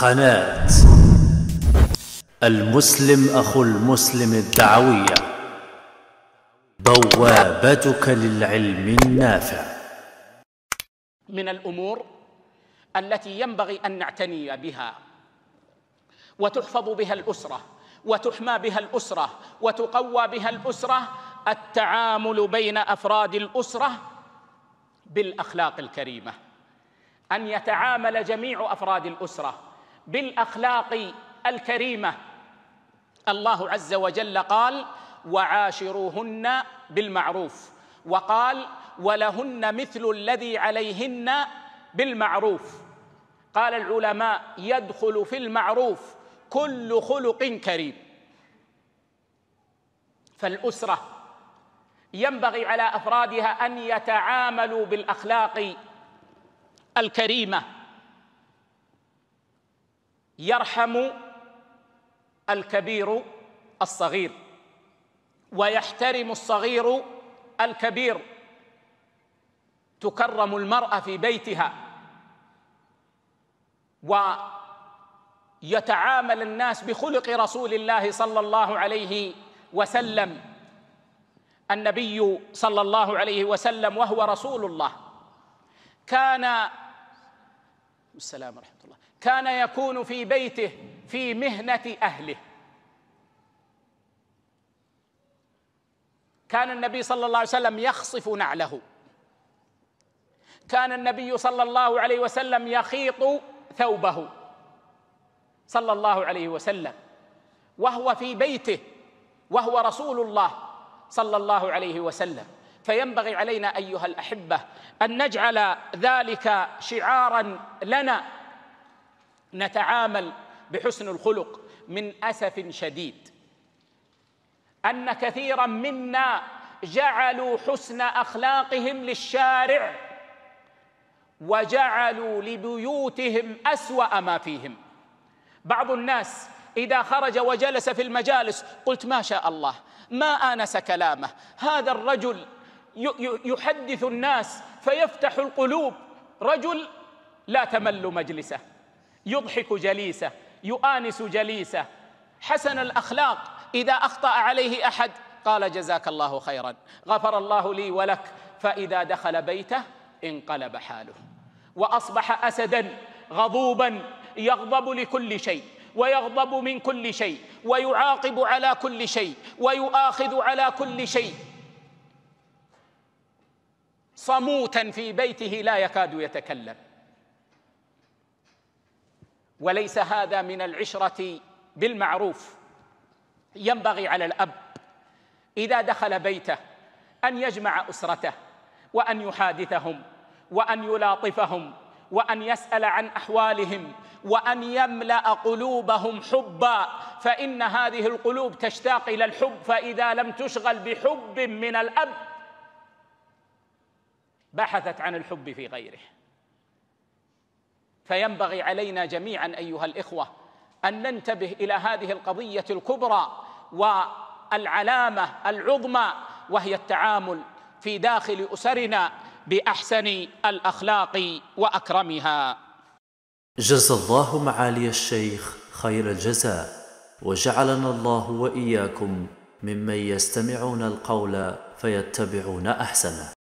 قناة المسلم أخو المسلم الدعوية بوابتك للعلم النافع من الأمور التي ينبغي أن نعتني بها وتحفظ بها الأسرة وتحمى بها الأسرة وتقوى بها الأسرة التعامل بين أفراد الأسرة بالأخلاق الكريمة أن يتعامل جميع أفراد الأسرة بالاخلاق الكريمه الله عز وجل قال وعاشروهن بالمعروف وقال ولهن مثل الذي عليهن بالمعروف قال العلماء يدخل في المعروف كل خلق كريم فالاسره ينبغي على افرادها ان يتعاملوا بالاخلاق الكريمه يرحم الكبير الصغير ويحترم الصغير الكبير تكرم المراه في بيتها ويتعامل الناس بخلق رسول الله صلى الله عليه وسلم النبي صلى الله عليه وسلم وهو رسول الله كان والسلام ورحمة الله كان يكون في بيته في مهنة أهله كان النبي صلى الله عليه وسلم يخصف نعله كان النبي صلى الله عليه وسلم يخيط ثوبه صلى الله عليه وسلم وهو في بيته وهو رسول الله صلى الله عليه وسلم فينبغي علينا ايها الاحبه ان نجعل ذلك شعارا لنا نتعامل بحسن الخلق من اسف شديد ان كثيرا منا جعلوا حسن اخلاقهم للشارع وجعلوا لبيوتهم اسوا ما فيهم بعض الناس اذا خرج وجلس في المجالس قلت ما شاء الله ما انس كلامه هذا الرجل يحدث الناس فيفتح القلوب رجل لا تمل مجلسه يضحك جليسه يؤانس جليسه حسن الاخلاق اذا اخطا عليه احد قال جزاك الله خيرا غفر الله لي ولك فاذا دخل بيته انقلب حاله واصبح اسدا غضوبا يغضب لكل شيء ويغضب من كل شيء ويعاقب على كل شيء ويؤاخذ على كل شيء صموتا في بيته لا يكاد يتكلم وليس هذا من العشره بالمعروف ينبغي على الاب اذا دخل بيته ان يجمع اسرته وان يحادثهم وان يلاطفهم وان يسال عن احوالهم وان يملا قلوبهم حبا فان هذه القلوب تشتاق الى الحب فاذا لم تشغل بحب من الاب بحثت عن الحب في غيره فينبغي علينا جميعا ايها الاخوه ان ننتبه الى هذه القضيه الكبرى والعلامه العظمى وهي التعامل في داخل اسرنا باحسن الاخلاق واكرمها جزى الله معالي الشيخ خير الجزاء وجعلنا الله واياكم ممن يستمعون القول فيتبعون احسنه